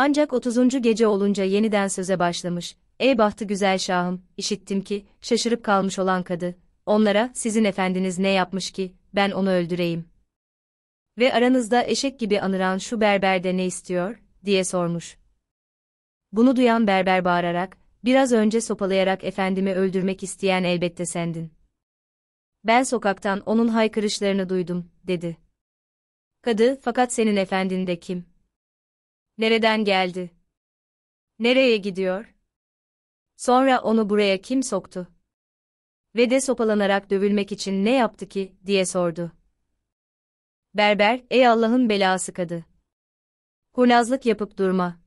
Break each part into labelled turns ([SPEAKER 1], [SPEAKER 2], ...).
[SPEAKER 1] Ancak 30. gece olunca yeniden söze başlamış. Ey bahtı güzel şahım, işittim ki, şaşırıp kalmış olan kadı, onlara, sizin efendiniz ne yapmış ki, ben onu öldüreyim. Ve aranızda eşek gibi anıran şu berber de ne istiyor, diye sormuş. Bunu duyan berber bağırarak, biraz önce sopalayarak efendimi öldürmek isteyen elbette sendin. Ben sokaktan onun haykırışlarını duydum, dedi. Kadı, fakat senin efendin de kim? Nereden geldi? Nereye gidiyor? Sonra onu buraya kim soktu? Ve de sopalanarak dövülmek için ne yaptı ki, diye sordu. Berber, ey Allah'ın belası kadı. Kurnazlık yapıp durma.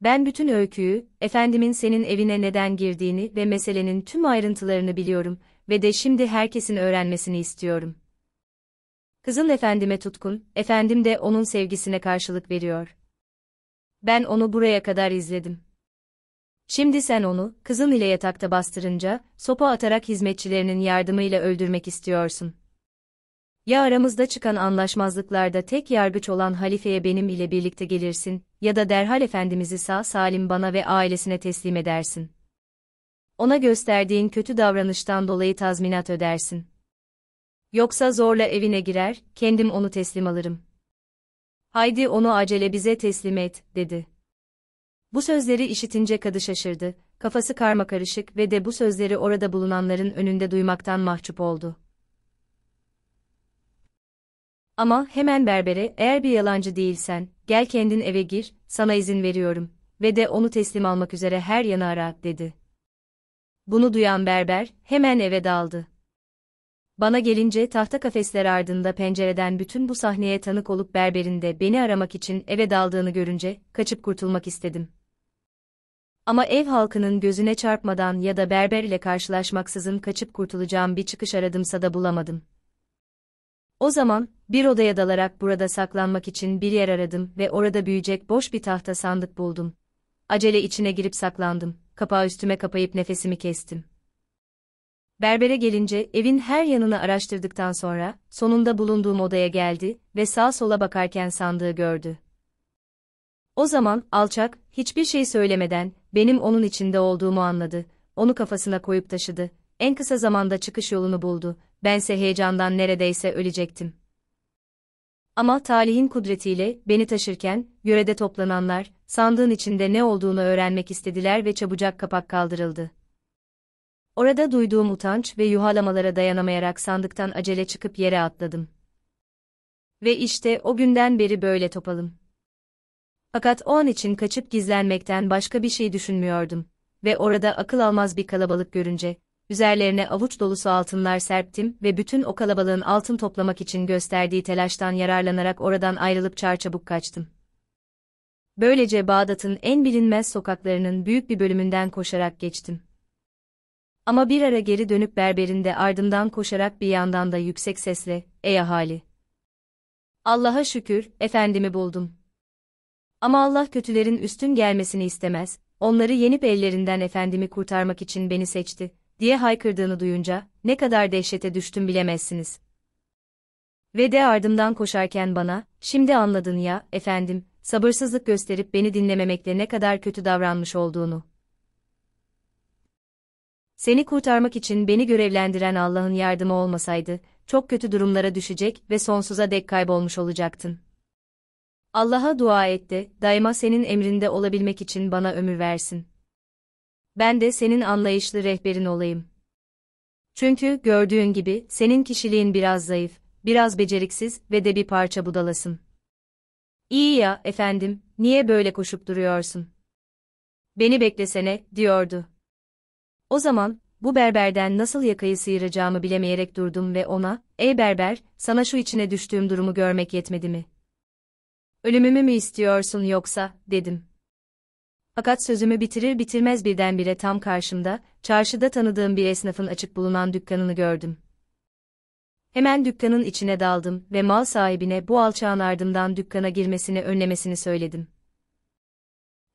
[SPEAKER 1] Ben bütün öyküyü, efendimin senin evine neden girdiğini ve meselenin tüm ayrıntılarını biliyorum ve de şimdi herkesin öğrenmesini istiyorum. Kızıl efendime tutkun, efendim de onun sevgisine karşılık veriyor ben onu buraya kadar izledim. Şimdi sen onu, kızın ile yatakta bastırınca, sopa atarak hizmetçilerinin yardımıyla öldürmek istiyorsun. Ya aramızda çıkan anlaşmazlıklarda tek yargıç olan halifeye benim ile birlikte gelirsin, ya da derhal efendimizi sağ salim bana ve ailesine teslim edersin. Ona gösterdiğin kötü davranıştan dolayı tazminat ödersin. Yoksa zorla evine girer, kendim onu teslim alırım.'' Haydi onu acele bize teslim et, dedi. Bu sözleri işitince kadı şaşırdı, kafası karmakarışık ve de bu sözleri orada bulunanların önünde duymaktan mahcup oldu. Ama hemen berbere, eğer bir yalancı değilsen, gel kendin eve gir, sana izin veriyorum ve de onu teslim almak üzere her yana ara, dedi. Bunu duyan berber, hemen eve daldı. Bana gelince tahta kafesler ardında pencereden bütün bu sahneye tanık olup berberinde beni aramak için eve daldığını görünce kaçıp kurtulmak istedim. Ama ev halkının gözüne çarpmadan ya da berber ile karşılaşmaksızın kaçıp kurtulacağım bir çıkış aradımsa da bulamadım. O zaman, bir odaya dalarak burada saklanmak için bir yer aradım ve orada büyüyecek boş bir tahta sandık buldum. Acele içine girip saklandım, kapağı üstüme kapayıp nefesimi kestim. Berbere gelince evin her yanını araştırdıktan sonra sonunda bulunduğum odaya geldi ve sağ sola bakarken sandığı gördü. O zaman alçak hiçbir şey söylemeden benim onun içinde olduğumu anladı. Onu kafasına koyup taşıdı. En kısa zamanda çıkış yolunu buldu. Bense heyecandan neredeyse ölecektim. Ama talihin kudretiyle beni taşırken yörede toplananlar sandığın içinde ne olduğunu öğrenmek istediler ve çabucak kapak kaldırıldı. Orada duyduğum utanç ve yuhalamalara dayanamayarak sandıktan acele çıkıp yere atladım. Ve işte o günden beri böyle topalım. Fakat o an için kaçıp gizlenmekten başka bir şey düşünmüyordum ve orada akıl almaz bir kalabalık görünce, üzerlerine avuç dolusu altınlar serptim ve bütün o kalabalığın altın toplamak için gösterdiği telaştan yararlanarak oradan ayrılıp çarçabuk kaçtım. Böylece Bağdat'ın en bilinmez sokaklarının büyük bir bölümünden koşarak geçtim. Ama bir ara geri dönüp berberinde ardından koşarak bir yandan da yüksek sesle, ''Ey ahali! Allah'a şükür, efendimi buldum. Ama Allah kötülerin üstün gelmesini istemez, onları yenip ellerinden efendimi kurtarmak için beni seçti.'' diye haykırdığını duyunca, ne kadar dehşete düştüm bilemezsiniz. Ve de ardımdan koşarken bana, şimdi anladın ya, efendim, sabırsızlık gösterip beni dinlememekle ne kadar kötü davranmış olduğunu. Seni kurtarmak için beni görevlendiren Allah'ın yardımı olmasaydı, çok kötü durumlara düşecek ve sonsuza dek kaybolmuş olacaktın. Allah'a dua et de, daima senin emrinde olabilmek için bana ömür versin. Ben de senin anlayışlı rehberin olayım. Çünkü gördüğün gibi senin kişiliğin biraz zayıf, biraz beceriksiz ve de bir parça budalasın. İyi ya efendim, niye böyle koşup duruyorsun? Beni beklesene, diyordu. O zaman, bu berberden nasıl yakayı sıyıracağımı bilemeyerek durdum ve ona, ''Ey berber, sana şu içine düştüğüm durumu görmek yetmedi mi? Ölümümü mü istiyorsun yoksa?'' dedim. Fakat sözümü bitirir bitirmez birdenbire tam karşımda, çarşıda tanıdığım bir esnafın açık bulunan dükkanını gördüm. Hemen dükkanın içine daldım ve mal sahibine bu alçağın ardından dükkana girmesini önlemesini söyledim.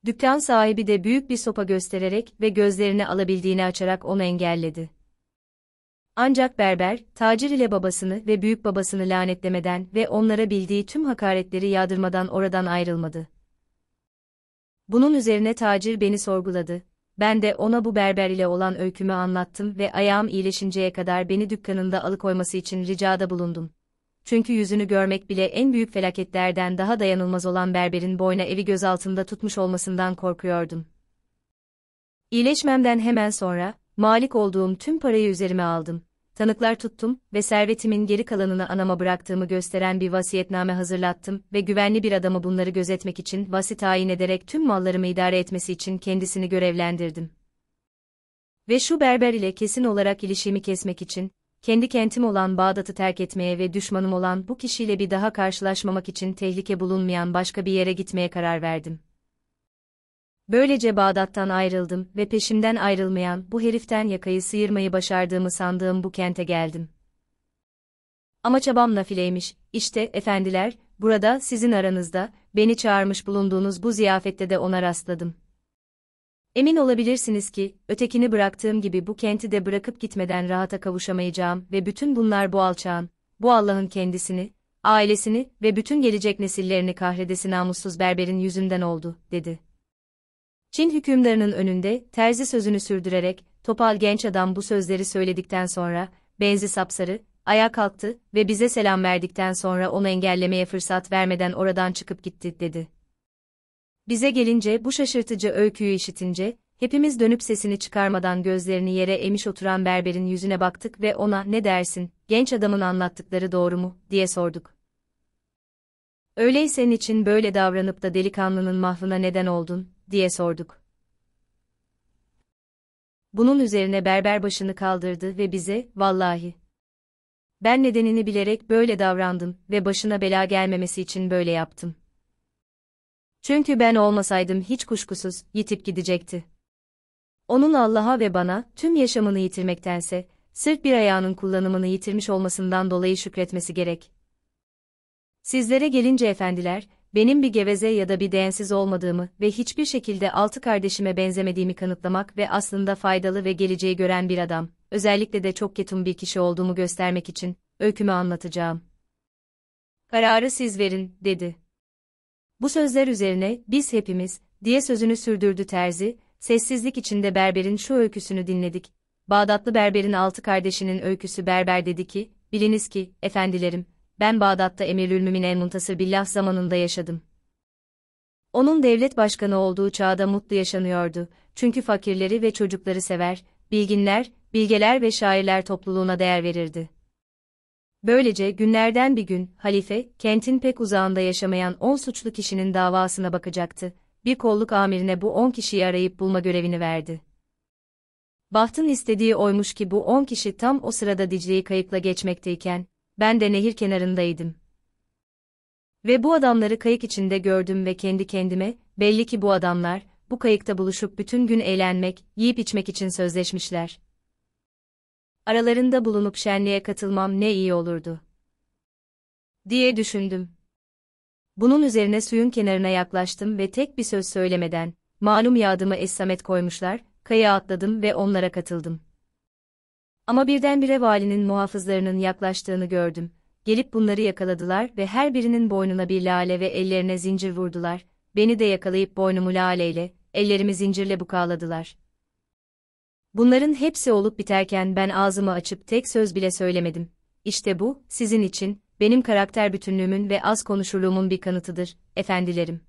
[SPEAKER 1] Dükkan sahibi de büyük bir sopa göstererek ve gözlerini alabildiğini açarak onu engelledi. Ancak berber, tacir ile babasını ve büyük babasını lanetlemeden ve onlara bildiği tüm hakaretleri yağdırmadan oradan ayrılmadı. Bunun üzerine tacir beni sorguladı. Ben de ona bu berber ile olan öykümü anlattım ve ayağım iyileşinceye kadar beni dükkanında alıkoyması için ricada bulundum çünkü yüzünü görmek bile en büyük felaketlerden daha dayanılmaz olan berberin boyna evi gözaltında tutmuş olmasından korkuyordum. İyileşmemden hemen sonra, malik olduğum tüm parayı üzerime aldım. Tanıklar tuttum ve servetimin geri kalanını anama bıraktığımı gösteren bir vasiyetname hazırlattım ve güvenli bir adamı bunları gözetmek için vasi tayin ederek tüm mallarımı idare etmesi için kendisini görevlendirdim. Ve şu berber ile kesin olarak ilişimi kesmek için, kendi kentim olan Bağdat'ı terk etmeye ve düşmanım olan bu kişiyle bir daha karşılaşmamak için tehlike bulunmayan başka bir yere gitmeye karar verdim. Böylece Bağdat'tan ayrıldım ve peşimden ayrılmayan bu heriften yakayı sıyırmayı başardığımı sandığım bu kente geldim. Ama çabam nafileymiş, işte efendiler, burada sizin aranızda, beni çağırmış bulunduğunuz bu ziyafette de ona rastladım.'' Emin olabilirsiniz ki, ötekini bıraktığım gibi bu kenti de bırakıp gitmeden rahata kavuşamayacağım ve bütün bunlar bu alçağın, bu Allah'ın kendisini, ailesini ve bütün gelecek nesillerini kahredesi namussuz berberin yüzünden oldu, dedi. Çin hükümdarının önünde, terzi sözünü sürdürerek, topal genç adam bu sözleri söyledikten sonra, benzi sapsarı, ayağa kalktı ve bize selam verdikten sonra onu engellemeye fırsat vermeden oradan çıkıp gitti, dedi. Bize gelince bu şaşırtıcı öyküyü işitince, hepimiz dönüp sesini çıkarmadan gözlerini yere emiş oturan berberin yüzüne baktık ve ona ne dersin, genç adamın anlattıkları doğru mu, diye sorduk. Öyleyse için böyle davranıp da delikanlının mahvına neden oldun, diye sorduk. Bunun üzerine berber başını kaldırdı ve bize, vallahi. Ben nedenini bilerek böyle davrandım ve başına bela gelmemesi için böyle yaptım. Çünkü ben olmasaydım hiç kuşkusuz yitip gidecekti. Onun Allah'a ve bana tüm yaşamını yitirmektense sırf bir ayağının kullanımını yitirmiş olmasından dolayı şükretmesi gerek. Sizlere gelince efendiler, benim bir geveze ya da bir değensiz olmadığımı ve hiçbir şekilde altı kardeşime benzemediğimi kanıtlamak ve aslında faydalı ve geleceği gören bir adam, özellikle de çok ketum bir kişi olduğumu göstermek için öykümü anlatacağım. Kararı siz verin, dedi. Bu sözler üzerine biz hepimiz diye sözünü sürdürdü Terzi, sessizlik içinde berberin şu öyküsünü dinledik. Bağdatlı berberin altı kardeşinin öyküsü berber dedi ki, biliniz ki, efendilerim, ben Bağdat'ta Emirülmümin en muntasır billah zamanında yaşadım. Onun devlet başkanı olduğu çağda mutlu yaşanıyordu. Çünkü fakirleri ve çocukları sever, bilginler, bilgeler ve şairler topluluğuna değer verirdi. Böylece günlerden bir gün, halife, kentin pek uzağında yaşamayan on suçlu kişinin davasına bakacaktı. Bir kolluk amirine bu on kişiyi arayıp bulma görevini verdi. Bahtın istediği oymuş ki bu on kişi tam o sırada Dicle'yi kayıkla geçmekteyken, ben de nehir kenarındaydım. Ve bu adamları kayık içinde gördüm ve kendi kendime, belli ki bu adamlar, bu kayıkta buluşup bütün gün eğlenmek, yiyip içmek için sözleşmişler aralarında bulunup şenliğe katılmam ne iyi olurdu. Diye düşündüm. Bunun üzerine suyun kenarına yaklaştım ve tek bir söz söylemeden, malum yağdımı esamet koymuşlar, kaya atladım ve onlara katıldım. Ama birdenbire valinin muhafızlarının yaklaştığını gördüm. Gelip bunları yakaladılar ve her birinin boynuna bir lale ve ellerine zincir vurdular. Beni de yakalayıp boynumu laleyle, ellerimi zincirle bukaladılar. Bunların hepsi olup biterken ben ağzımı açıp tek söz bile söylemedim. İşte bu, sizin için, benim karakter bütünlüğümün ve az konuşurluğumun bir kanıtıdır, efendilerim.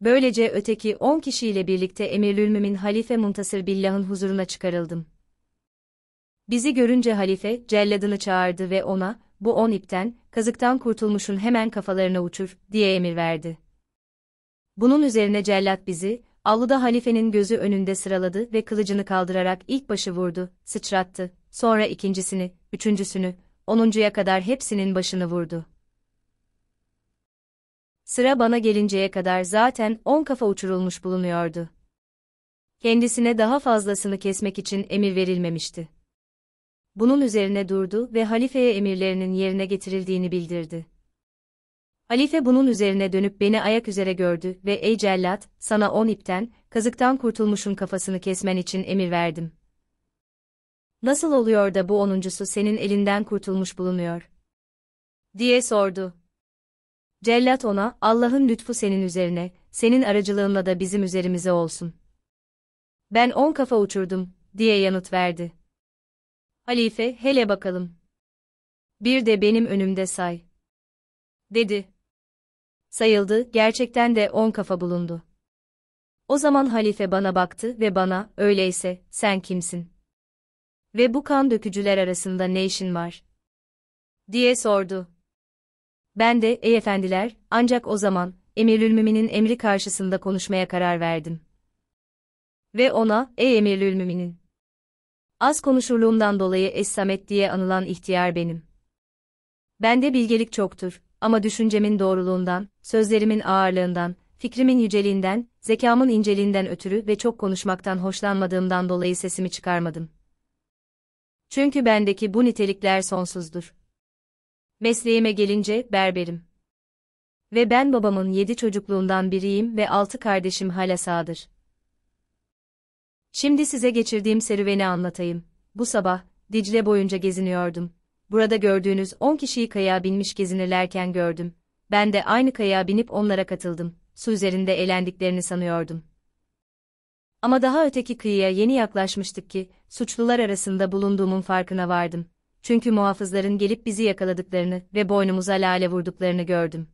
[SPEAKER 1] Böylece öteki on kişiyle birlikte Emirülmüm'ün Halife Muntasır Billah'ın huzuruna çıkarıldım. Bizi görünce halife, celladını çağırdı ve ona, bu on ipten, kazıktan kurtulmuşun hemen kafalarına uçur, diye emir verdi. Bunun üzerine cellat bizi, Avluda halifenin gözü önünde sıraladı ve kılıcını kaldırarak ilk başı vurdu, sıçrattı, sonra ikincisini, üçüncüsünü, onuncuya kadar hepsinin başını vurdu. Sıra bana gelinceye kadar zaten on kafa uçurulmuş bulunuyordu. Kendisine daha fazlasını kesmek için emir verilmemişti. Bunun üzerine durdu ve halifeye emirlerinin yerine getirildiğini bildirdi. Halife bunun üzerine dönüp beni ayak üzere gördü ve ey cellat, sana on ipten, kazıktan kurtulmuşun kafasını kesmen için emir verdim. Nasıl oluyor da bu onuncusu senin elinden kurtulmuş bulunuyor? Diye sordu. Cellat ona, Allah'ın lütfu senin üzerine, senin aracılığınla da bizim üzerimize olsun. Ben on kafa uçurdum, diye yanıt verdi. Halife, hele bakalım. Bir de benim önümde say. Dedi sayıldı, gerçekten de on kafa bulundu. O zaman halife bana baktı ve bana, öyleyse, sen kimsin? Ve bu kan dökücüler arasında ne işin var? Diye sordu. Ben de, ey efendiler, ancak o zaman, Emirülmümin'in emri karşısında konuşmaya karar verdim. Ve ona, ey Emirülmümin'in, az konuşurluğumdan dolayı es diye anılan ihtiyar benim. Bende bilgelik çoktur, ama düşüncemin doğruluğundan, sözlerimin ağırlığından, fikrimin yüceliğinden, zekamın inceliğinden ötürü ve çok konuşmaktan hoşlanmadığımdan dolayı sesimi çıkarmadım. Çünkü bendeki bu nitelikler sonsuzdur. Mesleğime gelince berberim. Ve ben babamın yedi çocukluğundan biriyim ve altı kardeşim hala sağdır. Şimdi size geçirdiğim serüveni anlatayım. Bu sabah, Dicle boyunca geziniyordum burada gördüğünüz 10 kişiyi kayaya binmiş gezinirlerken gördüm. Ben de aynı kayaya binip onlara katıldım. Su üzerinde eğlendiklerini sanıyordum. Ama daha öteki kıyıya yeni yaklaşmıştık ki, suçlular arasında bulunduğumun farkına vardım. Çünkü muhafızların gelip bizi yakaladıklarını ve boynumuza lale vurduklarını gördüm.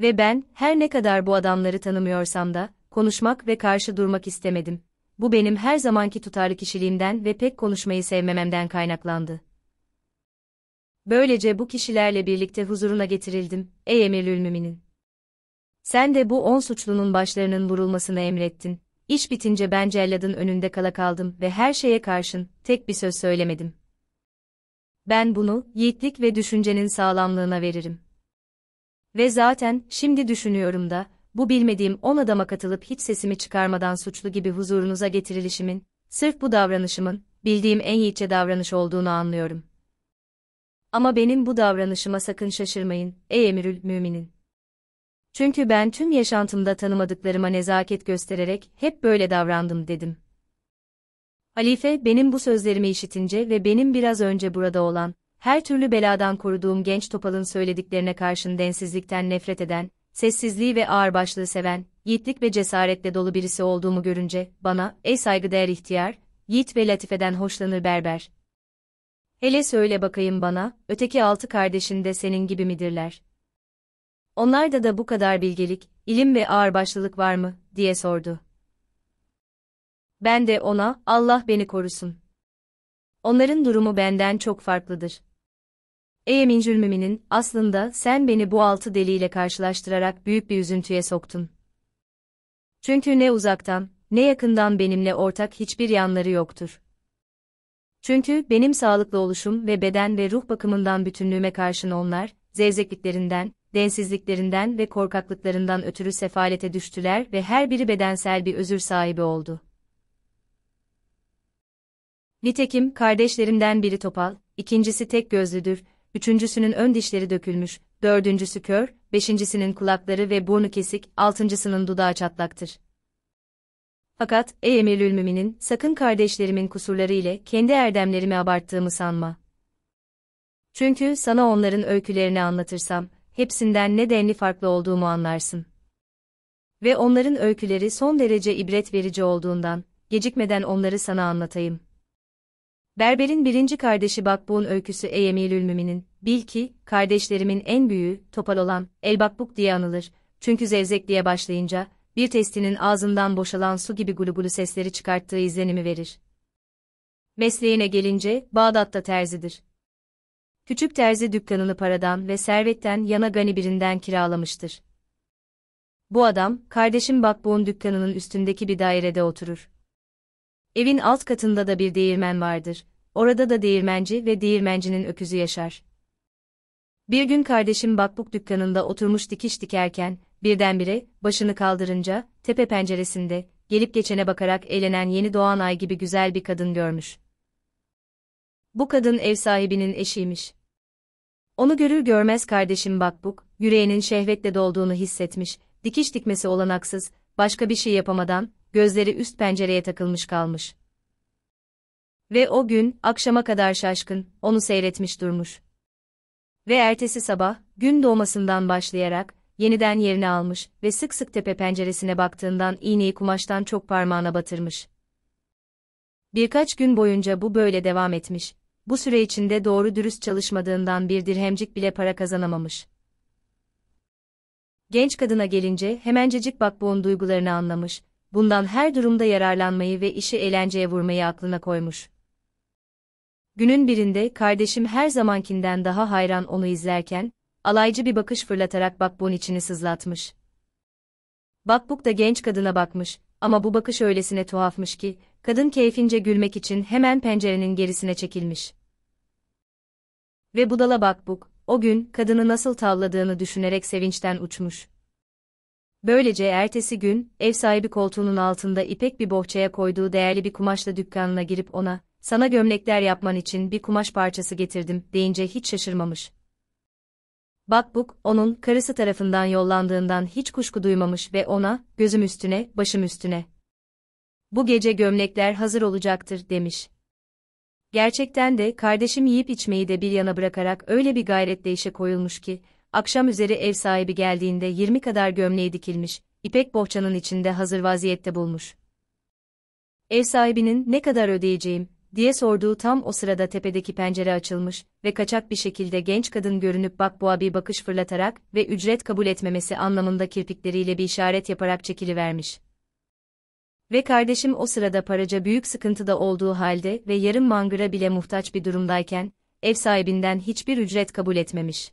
[SPEAKER 1] Ve ben, her ne kadar bu adamları tanımıyorsam da, konuşmak ve karşı durmak istemedim. Bu benim her zamanki tutarlı kişiliğimden ve pek konuşmayı sevmememden kaynaklandı. Böylece bu kişilerle birlikte huzuruna getirildim, ey emirül müminin. Sen de bu on suçlunun başlarının vurulmasını emrettin. İş bitince ben celladın önünde kala kaldım ve her şeye karşın tek bir söz söylemedim. Ben bunu yiğitlik ve düşüncenin sağlamlığına veririm. Ve zaten şimdi düşünüyorum da bu bilmediğim on adama katılıp hiç sesimi çıkarmadan suçlu gibi huzurunuza getirilişimin, sırf bu davranışımın bildiğim en yiğitçe davranış olduğunu anlıyorum.'' Ama benim bu davranışıma sakın şaşırmayın, ey emirül müminin. Çünkü ben tüm yaşantımda tanımadıklarıma nezaket göstererek hep böyle davrandım dedim. Halife benim bu sözlerimi işitince ve benim biraz önce burada olan, her türlü beladan koruduğum genç topalın söylediklerine karşın densizlikten nefret eden, sessizliği ve ağırbaşlığı seven, yiğitlik ve cesaretle dolu birisi olduğumu görünce, bana, ey saygıdeğer ihtiyar, yiğit ve latifeden hoşlanır berber, Hele söyle bakayım bana, öteki altı kardeşin de senin gibi midirler? Onlarda da bu kadar bilgelik, ilim ve ağırbaşlılık var mı, diye sordu. Ben de ona, Allah beni korusun. Onların durumu benden çok farklıdır. Ey Emin Zülmümin'in, aslında sen beni bu altı deliyle karşılaştırarak büyük bir üzüntüye soktun. Çünkü ne uzaktan, ne yakından benimle ortak hiçbir yanları yoktur. Çünkü benim sağlıklı oluşum ve beden ve ruh bakımından bütünlüğüme karşın onlar, zevzekliklerinden, densizliklerinden ve korkaklıklarından ötürü sefalete düştüler ve her biri bedensel bir özür sahibi oldu. Nitekim kardeşlerimden biri topal, ikincisi tek gözlüdür, üçüncüsünün ön dişleri dökülmüş, dördüncüsü kör, beşincisinin kulakları ve burnu kesik, altıncısının dudağı çatlaktır. Fakat ey emirül müminin sakın kardeşlerimin kusurları ile kendi erdemlerimi abarttığımı sanma. Çünkü sana onların öykülerini anlatırsam, hepsinden ne denli farklı olduğumu anlarsın. Ve onların öyküleri son derece ibret verici olduğundan, gecikmeden onları sana anlatayım. Berber'in birinci kardeşi Bakbuk'un öyküsü ey emirül müminin, bil ki, kardeşlerimin en büyüğü, topal olan, El Bakbuk diye anılır, çünkü zevzek diye başlayınca, bir testinin ağzından boşalan su gibi gulugulu sesleri çıkarttığı izlenimi verir. Mesleğine gelince, Bağdat'ta terzidir. Küçük terzi dükkanını paradan ve servetten yana gani birinden kiralamıştır. Bu adam, kardeşim Bakboğun dükkanının üstündeki bir dairede oturur. Evin alt katında da bir değirmen vardır. Orada da değirmenci ve değirmencinin öküzü yaşar. Bir gün kardeşim Bakbuk dükkanında oturmuş dikiş dikerken, birdenbire, başını kaldırınca, tepe penceresinde, gelip geçene bakarak eğlenen yeni doğan ay gibi güzel bir kadın görmüş. Bu kadın ev sahibinin eşiymiş. Onu görür görmez kardeşim Bakbuk, yüreğinin şehvetle dolduğunu hissetmiş, dikiş dikmesi olanaksız, başka bir şey yapamadan, gözleri üst pencereye takılmış kalmış. Ve o gün, akşama kadar şaşkın, onu seyretmiş durmuş. Ve ertesi sabah, gün doğmasından başlayarak, yeniden yerini almış ve sık sık tepe penceresine baktığından iğneyi kumaştan çok parmağına batırmış. Birkaç gün boyunca bu böyle devam etmiş. Bu süre içinde doğru dürüst çalışmadığından bir dirhemcik bile para kazanamamış. Genç kadına gelince hemencecik bakboğun duygularını anlamış, bundan her durumda yararlanmayı ve işi eğlenceye vurmayı aklına koymuş. Günün birinde kardeşim her zamankinden daha hayran onu izlerken, alaycı bir bakış fırlatarak Bakbuk'un içini sızlatmış. Bakbuk da genç kadına bakmış ama bu bakış öylesine tuhafmış ki, kadın keyfince gülmek için hemen pencerenin gerisine çekilmiş. Ve budala Bakbuk, o gün kadını nasıl tavladığını düşünerek sevinçten uçmuş. Böylece ertesi gün, ev sahibi koltuğunun altında ipek bir bohçaya koyduğu değerli bir kumaşla dükkanına girip ona, sana gömlekler yapman için bir kumaş parçası getirdim deyince hiç şaşırmamış. Bakbuk, onun karısı tarafından yollandığından hiç kuşku duymamış ve ona, gözüm üstüne, başım üstüne. Bu gece gömlekler hazır olacaktır, demiş. Gerçekten de kardeşim yiyip içmeyi de bir yana bırakarak öyle bir gayretle işe koyulmuş ki, akşam üzeri ev sahibi geldiğinde yirmi kadar gömleği dikilmiş, ipek bohçanın içinde hazır vaziyette bulmuş. Ev sahibinin ne kadar ödeyeceğim, diye sorduğu tam o sırada tepedeki pencere açılmış ve kaçak bir şekilde genç kadın görünüp bakboğa bir bakış fırlatarak ve ücret kabul etmemesi anlamında kirpikleriyle bir işaret yaparak çekilivermiş. Ve kardeşim o sırada paraca büyük sıkıntıda olduğu halde ve yarım mangıra bile muhtaç bir durumdayken, ev sahibinden hiçbir ücret kabul etmemiş.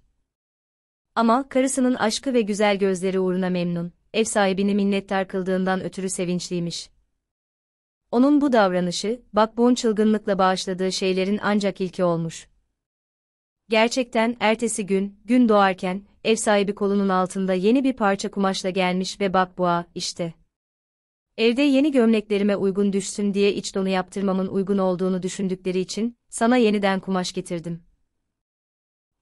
[SPEAKER 1] Ama karısının aşkı ve güzel gözleri uğruna memnun, ev sahibini minnettar kıldığından ötürü sevinçliymiş. Onun bu davranışı, Bakbon çılgınlıkla bağışladığı şeylerin ancak ilki olmuş. Gerçekten ertesi gün, gün doğarken, ev sahibi kolunun altında yeni bir parça kumaşla gelmiş ve Bakboğa, işte. Evde yeni gömleklerime uygun düşsün diye iç donu yaptırmamın uygun olduğunu düşündükleri için, sana yeniden kumaş getirdim.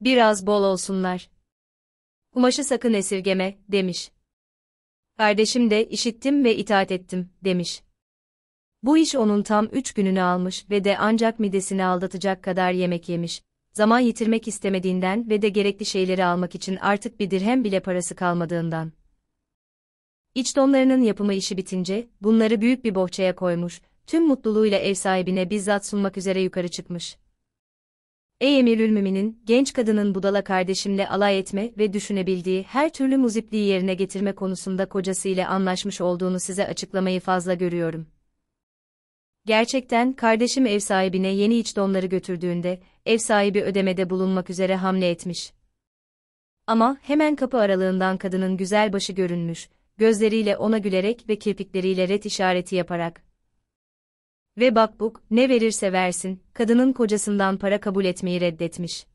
[SPEAKER 1] Biraz bol olsunlar. Kumaşı sakın esirgeme, demiş. Kardeşim de işittim ve itaat ettim, demiş. Bu iş onun tam üç gününü almış ve de ancak midesini aldatacak kadar yemek yemiş, zaman yitirmek istemediğinden ve de gerekli şeyleri almak için artık bir dirhem bile parası kalmadığından. İç donlarının yapımı işi bitince, bunları büyük bir bohçaya koymuş, tüm mutluluğuyla ev sahibine bizzat sunmak üzere yukarı çıkmış. Ey Emirül Mümin'in, genç kadının budala kardeşimle alay etme ve düşünebildiği her türlü muzipliği yerine getirme konusunda kocasıyla anlaşmış olduğunu size açıklamayı fazla görüyorum.'' Gerçekten kardeşim ev sahibine yeni iç donları götürdüğünde ev sahibi ödemede bulunmak üzere hamle etmiş. Ama hemen kapı aralığından kadının güzel başı görünmüş, gözleriyle ona gülerek ve kirpikleriyle ret işareti yaparak. Ve bakbuk, ne verirse versin, kadının kocasından para kabul etmeyi reddetmiş.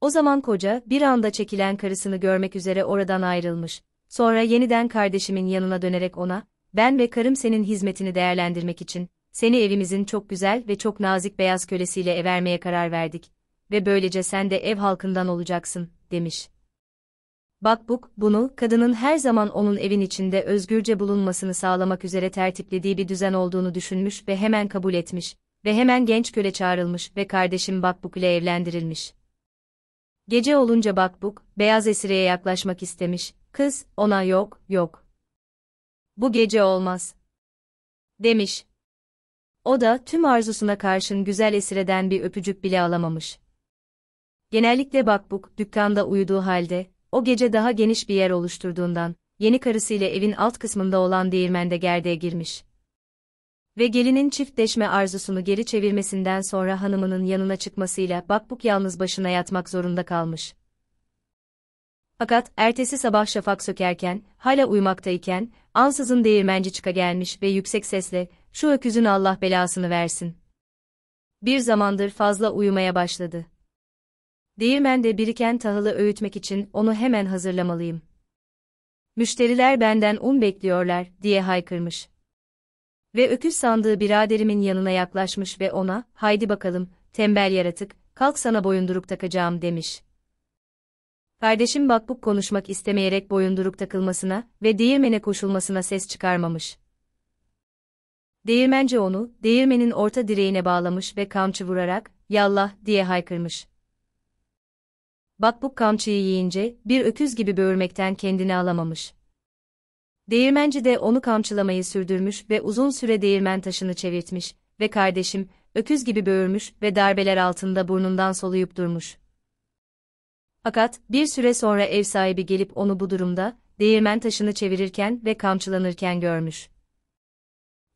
[SPEAKER 1] O zaman koca, bir anda çekilen karısını görmek üzere oradan ayrılmış, sonra yeniden kardeşimin yanına dönerek ona, ben ve karım senin hizmetini değerlendirmek için, seni evimizin çok güzel ve çok nazik beyaz kölesiyle evermeye karar verdik ve böylece sen de ev halkından olacaksın, demiş. Bakbuk, bunu, kadının her zaman onun evin içinde özgürce bulunmasını sağlamak üzere tertiplediği bir düzen olduğunu düşünmüş ve hemen kabul etmiş ve hemen genç köle çağrılmış ve kardeşim Bakbuk ile evlendirilmiş. Gece olunca Bakbuk, beyaz esireye yaklaşmak istemiş, kız, ona yok, yok, bu gece olmaz. Demiş. O da tüm arzusuna karşın güzel esireden bir öpücük bile alamamış. Genellikle Bakbuk, dükkanda uyuduğu halde, o gece daha geniş bir yer oluşturduğundan, yeni karısıyla evin alt kısmında olan değirmende gerdeğe girmiş. Ve gelinin çiftleşme arzusunu geri çevirmesinden sonra hanımının yanına çıkmasıyla Bakbuk yalnız başına yatmak zorunda kalmış. Fakat ertesi sabah şafak sökerken, hala uyumaktayken, ansızın değirmenci çıka gelmiş ve yüksek sesle, şu öküzün Allah belasını versin. Bir zamandır fazla uyumaya başladı. Değirmen de biriken tahılı öğütmek için onu hemen hazırlamalıyım. Müşteriler benden un bekliyorlar, diye haykırmış. Ve öküz sandığı biraderimin yanına yaklaşmış ve ona, haydi bakalım, tembel yaratık, kalk sana boyunduruk takacağım demiş. Kardeşim Bakbuk konuşmak istemeyerek boyunduruk takılmasına ve değirmene koşulmasına ses çıkarmamış. Değirmence onu, değirmenin orta direğine bağlamış ve kamçı vurarak, yallah diye haykırmış. Bakbuk kamçıyı yiyince, bir öküz gibi böğürmekten kendini alamamış. Değirmenci de onu kamçılamayı sürdürmüş ve uzun süre değirmen taşını çevirtmiş ve kardeşim, öküz gibi böğürmüş ve darbeler altında burnundan soluyup durmuş. Fakat bir süre sonra ev sahibi gelip onu bu durumda, değirmen taşını çevirirken ve kamçılanırken görmüş.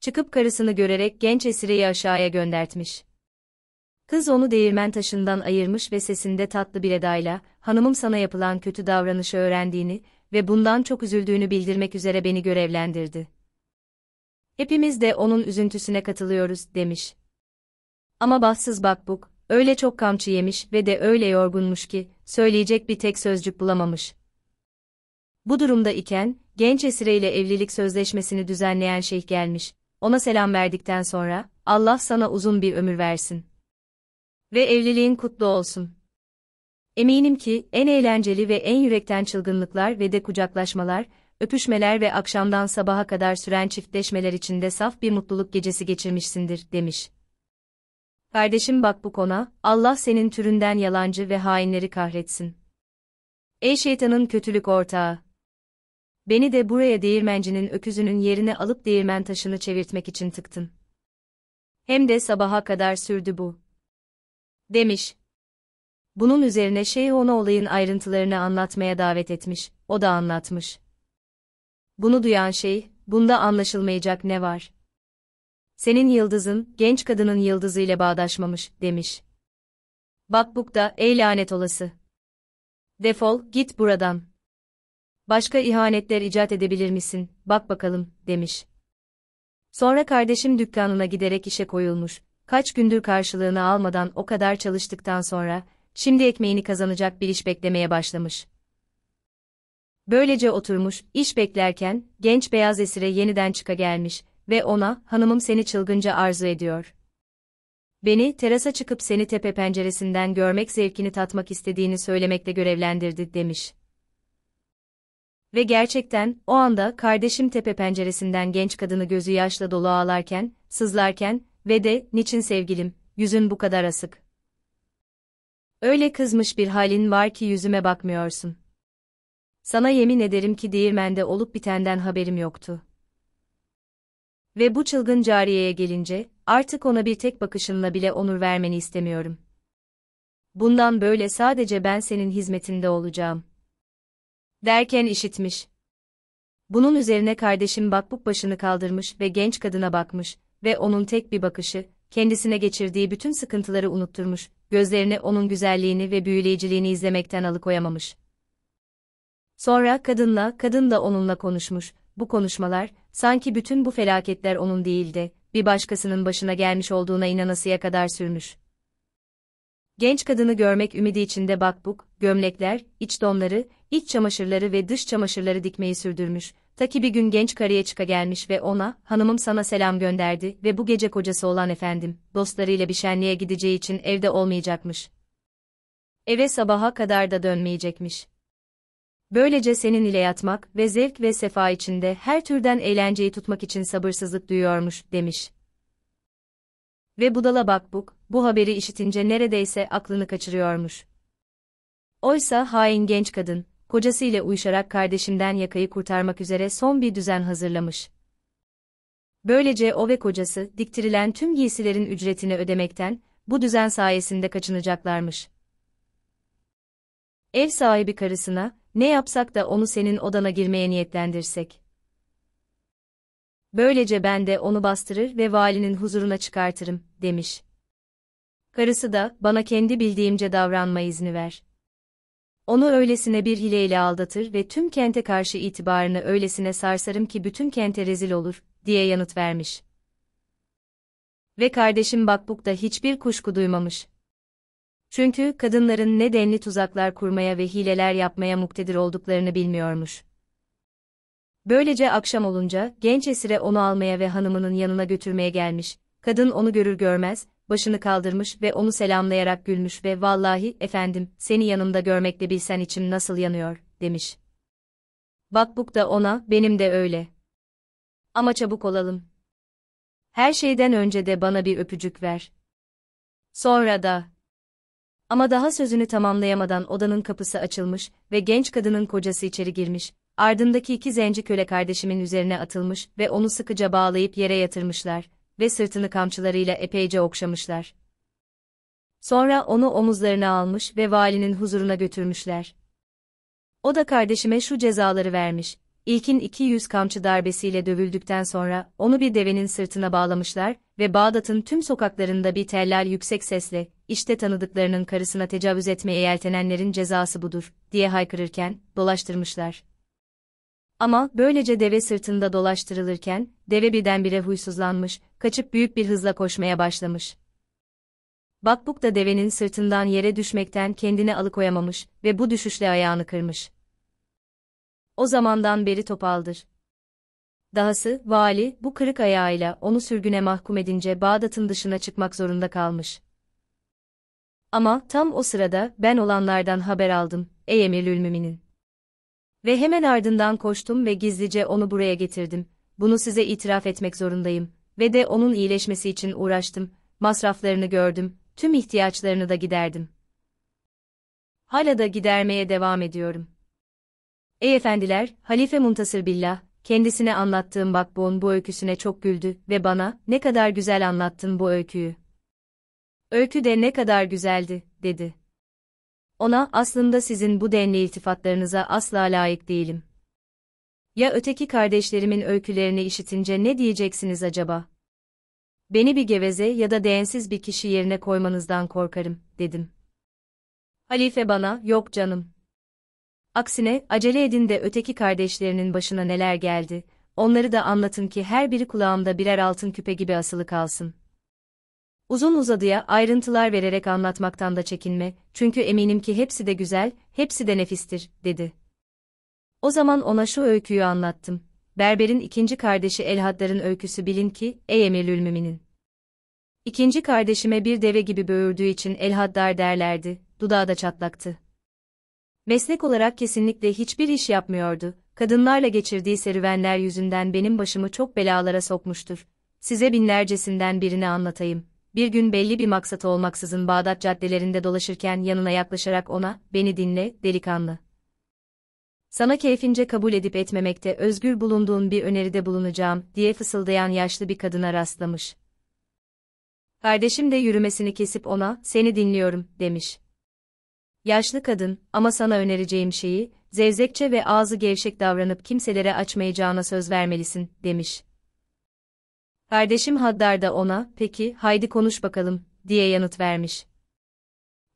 [SPEAKER 1] Çıkıp karısını görerek genç esireyi aşağıya göndertmiş. Kız onu değirmen taşından ayırmış ve sesinde tatlı bir edayla, hanımım sana yapılan kötü davranışı öğrendiğini ve bundan çok üzüldüğünü bildirmek üzere beni görevlendirdi. Hepimiz de onun üzüntüsüne katılıyoruz, demiş. Ama bahtsız bakbuk, öyle çok kamçı yemiş ve de öyle yorgunmuş ki, söyleyecek bir tek sözcük bulamamış. Bu durumda iken, genç esire ile evlilik sözleşmesini düzenleyen şeyh gelmiş, ona selam verdikten sonra, Allah sana uzun bir ömür versin. Ve evliliğin kutlu olsun. Eminim ki, en eğlenceli ve en yürekten çılgınlıklar ve de kucaklaşmalar, öpüşmeler ve akşamdan sabaha kadar süren çiftleşmeler içinde saf bir mutluluk gecesi geçirmişsindir, demiş. Kardeşim bak bu kona, Allah senin türünden yalancı ve hainleri kahretsin. Ey şeytanın kötülük ortağı! Beni de buraya değirmencinin öküzünün yerine alıp değirmen taşını çevirtmek için tıktın. Hem de sabaha kadar sürdü bu. Demiş. Bunun üzerine şeyh ona olayın ayrıntılarını anlatmaya davet etmiş, o da anlatmış. Bunu duyan şeyh, bunda anlaşılmayacak ne var? senin yıldızın, genç kadının yıldızıyla bağdaşmamış, demiş. Bakbuk da, ey lanet olası. Defol, git buradan. Başka ihanetler icat edebilir misin, bak bakalım, demiş. Sonra kardeşim dükkanına giderek işe koyulmuş, kaç gündür karşılığını almadan o kadar çalıştıktan sonra, şimdi ekmeğini kazanacak bir iş beklemeye başlamış. Böylece oturmuş, iş beklerken, genç beyaz esire yeniden çıka gelmiş, ve ona, hanımım seni çılgınca arzu ediyor. Beni terasa çıkıp seni tepe penceresinden görmek zevkini tatmak istediğini söylemekle görevlendirdi demiş. Ve gerçekten, o anda kardeşim tepe penceresinden genç kadını gözü yaşla dolu ağlarken, sızlarken ve de, niçin sevgilim, yüzün bu kadar asık. Öyle kızmış bir halin var ki yüzüme bakmıyorsun. Sana yemin ederim ki değirmende olup bitenden haberim yoktu. Ve bu çılgın cariyeye gelince, artık ona bir tek bakışımla bile onur vermeni istemiyorum. Bundan böyle sadece ben senin hizmetinde olacağım. Derken işitmiş. Bunun üzerine kardeşim bakbuk başını kaldırmış ve genç kadına bakmış ve onun tek bir bakışı, kendisine geçirdiği bütün sıkıntıları unutturmuş, gözlerini onun güzelliğini ve büyüleyiciliğini izlemekten alıkoyamamış. Sonra kadınla, kadın da onunla konuşmuş, bu konuşmalar, Sanki bütün bu felaketler onun değildi, bir başkasının başına gelmiş olduğuna inanasıya kadar sürmüş. Genç kadını görmek ümidi içinde bakbuk, gömlekler, iç donları, iç çamaşırları ve dış çamaşırları dikmeyi sürdürmüş. Ta ki bir gün genç karıya çıka gelmiş ve ona, hanımım sana selam gönderdi ve bu gece kocası olan efendim, dostlarıyla bir şenliğe gideceği için evde olmayacakmış. Eve sabaha kadar da dönmeyecekmiş. Böylece senin ile yatmak ve zevk ve sefa içinde her türden eğlenceyi tutmak için sabırsızlık duyuyormuş, demiş. Ve budala bakbuk, bu haberi işitince neredeyse aklını kaçırıyormuş. Oysa hain genç kadın, kocasıyla uyuşarak kardeşimden yakayı kurtarmak üzere son bir düzen hazırlamış. Böylece o ve kocası diktirilen tüm giysilerin ücretini ödemekten bu düzen sayesinde kaçınacaklarmış. Ev sahibi karısına ne yapsak da onu senin odana girmeye niyetlendirsek. Böylece ben de onu bastırır ve valinin huzuruna çıkartırım, demiş. Karısı da, bana kendi bildiğimce davranma izni ver. Onu öylesine bir hileyle aldatır ve tüm kente karşı itibarını öylesine sarsarım ki bütün kente rezil olur, diye yanıt vermiş. Ve kardeşim Bakbuk da hiçbir kuşku duymamış. Çünkü kadınların ne denli tuzaklar kurmaya ve hileler yapmaya muktedir olduklarını bilmiyormuş. Böylece akşam olunca genç esire onu almaya ve hanımının yanına götürmeye gelmiş. Kadın onu görür görmez başını kaldırmış ve onu selamlayarak gülmüş ve "Vallahi efendim, seni yanımda görmekle bilsen içim nasıl yanıyor." demiş. Bakbuk da ona "Benim de öyle. Ama çabuk olalım. Her şeyden önce de bana bir öpücük ver. Sonra da ama daha sözünü tamamlayamadan odanın kapısı açılmış ve genç kadının kocası içeri girmiş, ardındaki iki zenci köle kardeşimin üzerine atılmış ve onu sıkıca bağlayıp yere yatırmışlar ve sırtını kamçılarıyla epeyce okşamışlar. Sonra onu omuzlarına almış ve valinin huzuruna götürmüşler. O da kardeşime şu cezaları vermiş, İlkin 200 kamçı darbesiyle dövüldükten sonra onu bir devenin sırtına bağlamışlar ve Bağdat'ın tüm sokaklarında bir tellal yüksek sesle işte tanıdıklarının karısına tecavüz etmeye yeltenenlerin cezası budur diye haykırırken dolaştırmışlar. Ama böylece deve sırtında dolaştırılırken deve birdenbire huysuzlanmış, kaçıp büyük bir hızla koşmaya başlamış. Bakbuk da devenin sırtından yere düşmekten kendini alıkoyamamış ve bu düşüşle ayağını kırmış o zamandan beri topaldır. Dahası, vali, bu kırık ayağıyla onu sürgüne mahkum edince Bağdat'ın dışına çıkmak zorunda kalmış. Ama tam o sırada ben olanlardan haber aldım, ey Emirül Mümin'in. Ve hemen ardından koştum ve gizlice onu buraya getirdim. Bunu size itiraf etmek zorundayım. Ve de onun iyileşmesi için uğraştım, masraflarını gördüm, tüm ihtiyaçlarını da giderdim. Hala da gidermeye devam ediyorum.'' Ey efendiler, Halife Muntasır Billah, kendisine anlattığım Bakboğun bu öyküsüne çok güldü ve bana, ne kadar güzel anlattın bu öyküyü. Öykü de ne kadar güzeldi, dedi. Ona, aslında sizin bu denli iltifatlarınıza asla layık değilim. Ya öteki kardeşlerimin öykülerini işitince ne diyeceksiniz acaba? Beni bir geveze ya da değensiz bir kişi yerine koymanızdan korkarım, dedim. Halife bana, yok canım, Aksine acele edin de öteki kardeşlerinin başına neler geldi, onları da anlatın ki her biri kulağımda birer altın küpe gibi asılı kalsın. Uzun uzadıya ayrıntılar vererek anlatmaktan da çekinme, çünkü eminim ki hepsi de güzel, hepsi de nefistir, dedi. O zaman ona şu öyküyü anlattım. Berber'in ikinci kardeşi Elhaddar'ın öyküsü bilin ki, ey emirül müminin. İkinci kardeşime bir deve gibi böğürdüğü için Elhaddar derlerdi, dudağı da çatlaktı. Meslek olarak kesinlikle hiçbir iş yapmıyordu. Kadınlarla geçirdiği serüvenler yüzünden benim başımı çok belalara sokmuştur. Size binlercesinden birini anlatayım. Bir gün belli bir maksat olmaksızın Bağdat caddelerinde dolaşırken yanına yaklaşarak ona, beni dinle, delikanlı. Sana keyfince kabul edip etmemekte özgür bulunduğun bir öneride bulunacağım, diye fısıldayan yaşlı bir kadına rastlamış. Kardeşim de yürümesini kesip ona, seni dinliyorum, demiş. Yaşlı kadın, ama sana önereceğim şeyi, zevzekçe ve ağzı gevşek davranıp kimselere açmayacağına söz vermelisin, demiş. Kardeşim Haddar da ona, peki, haydi konuş bakalım, diye yanıt vermiş.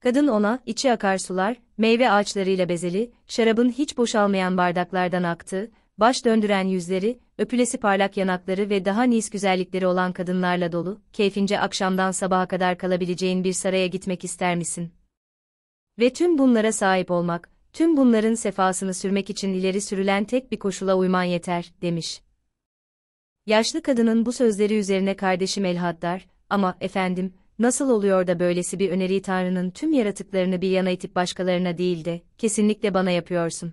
[SPEAKER 1] Kadın ona, içi akarsular, meyve ağaçlarıyla bezeli, şarabın hiç boşalmayan bardaklardan aktığı, baş döndüren yüzleri, öpülesi parlak yanakları ve daha nice güzellikleri olan kadınlarla dolu, keyfince akşamdan sabaha kadar kalabileceğin bir saraya gitmek ister misin?'' Ve tüm bunlara sahip olmak, tüm bunların sefasını sürmek için ileri sürülen tek bir koşula uyman yeter, demiş. Yaşlı kadının bu sözleri üzerine kardeşim Elhaddar, ama efendim, nasıl oluyor da böylesi bir öneriyi Tanrı'nın tüm yaratıklarını bir yana itip başkalarına değil de, kesinlikle bana yapıyorsun.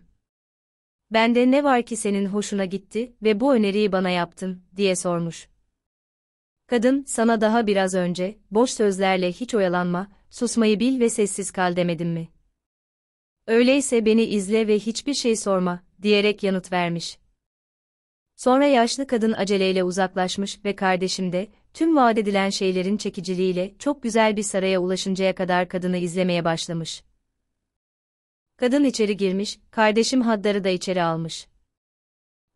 [SPEAKER 1] Bende ne var ki senin hoşuna gitti ve bu öneriyi bana yaptın, diye sormuş. Kadın, sana daha biraz önce, boş sözlerle hiç oyalanma, susmayı bil ve sessiz kal demedim mi? Öyleyse beni izle ve hiçbir şey sorma, diyerek yanıt vermiş. Sonra yaşlı kadın aceleyle uzaklaşmış ve kardeşim de, tüm vaat edilen şeylerin çekiciliğiyle çok güzel bir saraya ulaşıncaya kadar kadını izlemeye başlamış. Kadın içeri girmiş, kardeşim Haddar'ı da içeri almış.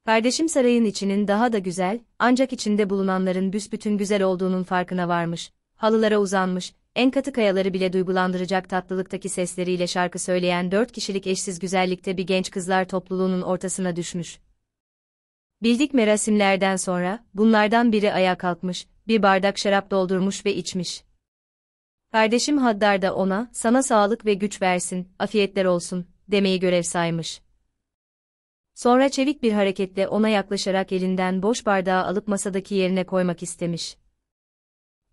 [SPEAKER 1] Kardeşim sarayın içinin daha da güzel, ancak içinde bulunanların büsbütün güzel olduğunun farkına varmış, halılara uzanmış, en katı kayaları bile duygulandıracak tatlılıktaki sesleriyle şarkı söyleyen dört kişilik eşsiz güzellikte bir genç kızlar topluluğunun ortasına düşmüş. Bildik merasimlerden sonra, bunlardan biri ayağa kalkmış, bir bardak şarap doldurmuş ve içmiş. Kardeşim Haddar da ona, sana sağlık ve güç versin, afiyetler olsun, demeyi görev saymış. Sonra çevik bir hareketle ona yaklaşarak elinden boş bardağı alıp masadaki yerine koymak istemiş.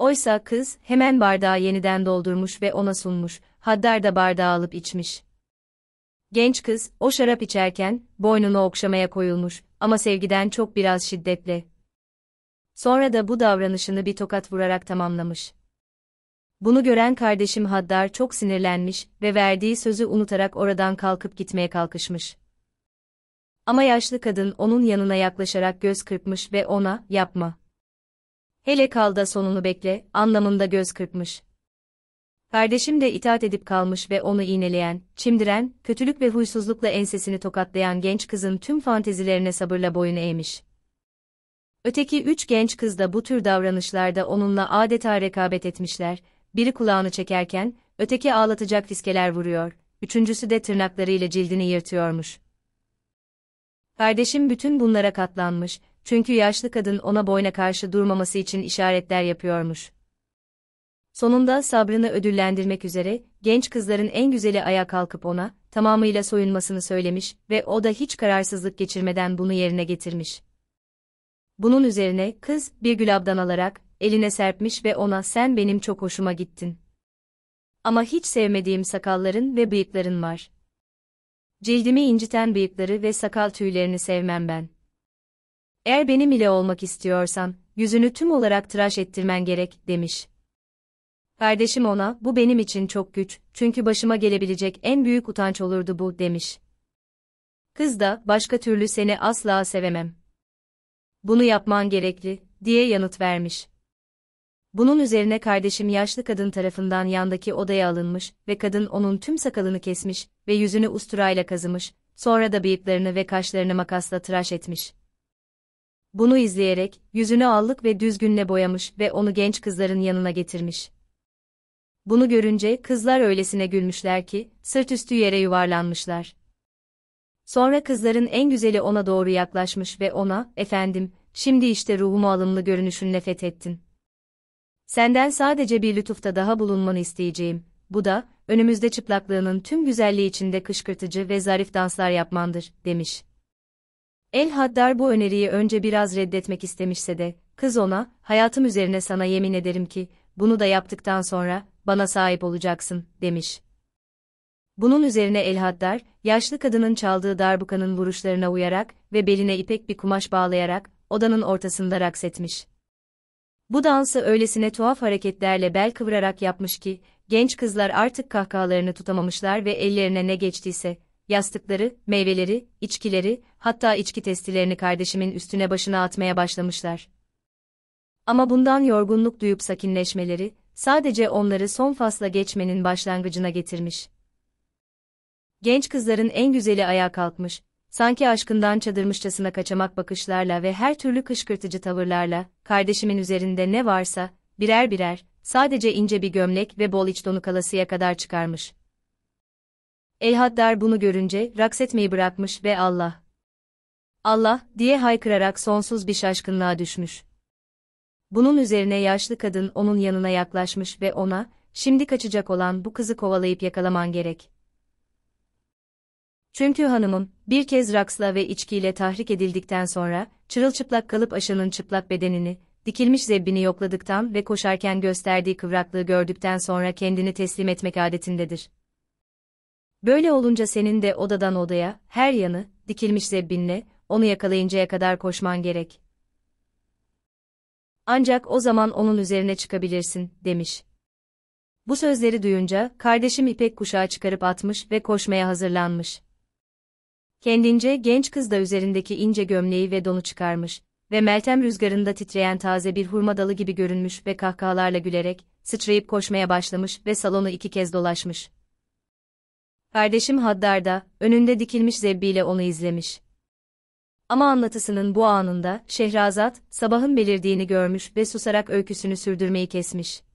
[SPEAKER 1] Oysa kız hemen bardağı yeniden doldurmuş ve ona sunmuş, Haddar da bardağı alıp içmiş. Genç kız o şarap içerken boynunu okşamaya koyulmuş ama sevgiden çok biraz şiddetle. Sonra da bu davranışını bir tokat vurarak tamamlamış. Bunu gören kardeşim Haddar çok sinirlenmiş ve verdiği sözü unutarak oradan kalkıp gitmeye kalkışmış. Ama yaşlı kadın onun yanına yaklaşarak göz kırpmış ve ona, yapma, hele kalda sonunu bekle, anlamında göz kırpmış. Kardeşim de itaat edip kalmış ve onu iğneleyen, çimdiren, kötülük ve huysuzlukla ensesini tokatlayan genç kızın tüm fantezilerine sabırla boyun eğmiş. Öteki üç genç kız da bu tür davranışlarda onunla adeta rekabet etmişler, biri kulağını çekerken, öteki ağlatacak fiskeler vuruyor, üçüncüsü de tırnaklarıyla cildini yırtıyormuş. Kardeşim bütün bunlara katlanmış, çünkü yaşlı kadın ona boyna karşı durmaması için işaretler yapıyormuş. Sonunda sabrını ödüllendirmek üzere, genç kızların en güzeli ayağa kalkıp ona, tamamıyla soyunmasını söylemiş ve o da hiç kararsızlık geçirmeden bunu yerine getirmiş. Bunun üzerine kız, bir gülabdan alarak, eline serpmiş ve ona sen benim çok hoşuma gittin. Ama hiç sevmediğim sakalların ve bıyıkların var. Cildimi inciten bıyıkları ve sakal tüylerini sevmem ben.'' Eğer benim ile olmak istiyorsan, yüzünü tüm olarak tıraş ettirmen gerek, demiş. Kardeşim ona, bu benim için çok güç, çünkü başıma gelebilecek en büyük utanç olurdu bu, demiş. Kız da, başka türlü seni asla sevemem. Bunu yapman gerekli, diye yanıt vermiş. Bunun üzerine kardeşim yaşlı kadın tarafından yandaki odaya alınmış ve kadın onun tüm sakalını kesmiş ve yüzünü usturayla kazımış, sonra da bıyıklarını ve kaşlarını makasla tıraş etmiş. Bunu izleyerek yüzünü allık ve düzgünle boyamış ve onu genç kızların yanına getirmiş. Bunu görünce kızlar öylesine gülmüşler ki sırt üstü yere yuvarlanmışlar. Sonra kızların en güzeli ona doğru yaklaşmış ve ona, efendim, şimdi işte ruhumu alımlı nefet ettin. Senden sadece bir lütufta daha bulunmanı isteyeceğim. Bu da, önümüzde çıplaklığının tüm güzelliği içinde kışkırtıcı ve zarif danslar yapmandır, demiş. El Haddar bu öneriyi önce biraz reddetmek istemişse de, kız ona, hayatım üzerine sana yemin ederim ki, bunu da yaptıktan sonra, bana sahip olacaksın, demiş. Bunun üzerine El Haddar, yaşlı kadının çaldığı darbukanın vuruşlarına uyarak ve beline ipek bir kumaş bağlayarak, odanın ortasında raks etmiş. Bu dansı öylesine tuhaf hareketlerle bel kıvırarak yapmış ki, genç kızlar artık kahkahalarını tutamamışlar ve ellerine ne geçtiyse, yastıkları, meyveleri, içkileri, hatta içki testilerini kardeşimin üstüne başına atmaya başlamışlar. Ama bundan yorgunluk duyup sakinleşmeleri, sadece onları son fasla geçmenin başlangıcına getirmiş. Genç kızların en güzeli ayağa kalkmış, sanki aşkından çadırmışçasına kaçamak bakışlarla ve her türlü kışkırtıcı tavırlarla, kardeşimin üzerinde ne varsa, birer birer, sadece ince bir gömlek ve bol iç donu kalasıya kadar çıkarmış. El Haddar bunu görünce raksetmeyi bırakmış ve Allah, Allah diye haykırarak sonsuz bir şaşkınlığa düşmüş. Bunun üzerine yaşlı kadın onun yanına yaklaşmış ve ona, şimdi kaçacak olan bu kızı kovalayıp yakalaman gerek. Çünkü hanımım, bir kez raksla ve içkiyle tahrik edildikten sonra, çırılçıplak kalıp aşının çıplak bedenini, dikilmiş zebbini yokladıktan ve koşarken gösterdiği kıvraklığı gördükten sonra kendini teslim etmek adetindedir. Böyle olunca senin de odadan odaya, her yanı, dikilmiş zebbinle, onu yakalayıncaya kadar koşman gerek. Ancak o zaman onun üzerine çıkabilirsin, demiş. Bu sözleri duyunca, kardeşim ipek kuşağı çıkarıp atmış ve koşmaya hazırlanmış. Kendince genç kız da üzerindeki ince gömleği ve donu çıkarmış ve Meltem rüzgarında titreyen taze bir hurma dalı gibi görünmüş ve kahkahalarla gülerek, sıçrayıp koşmaya başlamış ve salonu iki kez dolaşmış. Kardeşim Haddar da, önünde dikilmiş zebbiyle onu izlemiş. Ama anlatısının bu anında, Şehrazat, sabahın belirdiğini görmüş ve susarak öyküsünü sürdürmeyi kesmiş.